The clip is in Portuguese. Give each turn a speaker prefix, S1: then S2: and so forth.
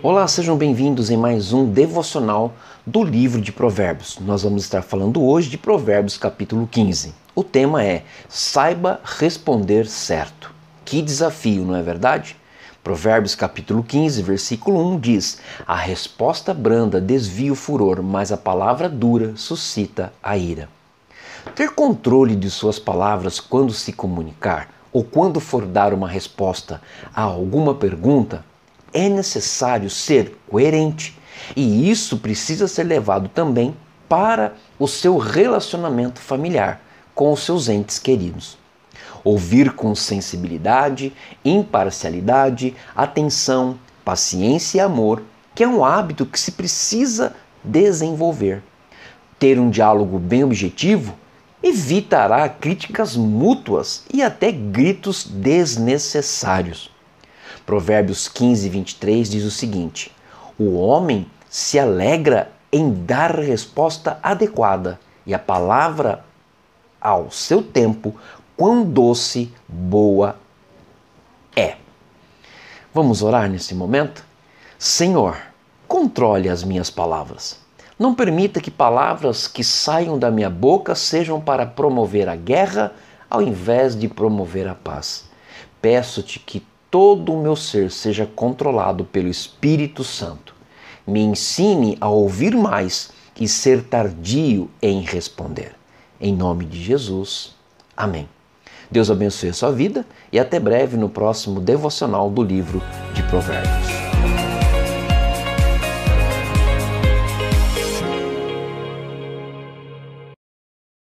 S1: Olá, sejam bem-vindos em mais um devocional do livro de Provérbios. Nós vamos estar falando hoje de Provérbios, capítulo 15. O tema é Saiba responder certo. Que desafio, não é verdade? Provérbios, capítulo 15, versículo 1 diz: A resposta branda desvia o furor, mas a palavra dura suscita a ira. Ter controle de suas palavras quando se comunicar ou quando for dar uma resposta a alguma pergunta é necessário ser coerente e isso precisa ser levado também para o seu relacionamento familiar com os seus entes queridos. Ouvir com sensibilidade, imparcialidade, atenção, paciência e amor, que é um hábito que se precisa desenvolver. Ter um diálogo bem objetivo evitará críticas mútuas e até gritos desnecessários. Provérbios 15, 23 diz o seguinte: O homem se alegra em dar resposta adequada, e a palavra ao seu tempo, quão doce, boa é. Vamos orar nesse momento? Senhor, controle as minhas palavras. Não permita que palavras que saiam da minha boca sejam para promover a guerra ao invés de promover a paz. Peço-te que todo o meu ser seja controlado pelo Espírito Santo. Me ensine a ouvir mais e ser tardio em responder. Em nome de Jesus. Amém. Deus abençoe a sua vida e até breve no próximo devocional do livro de Provérbios.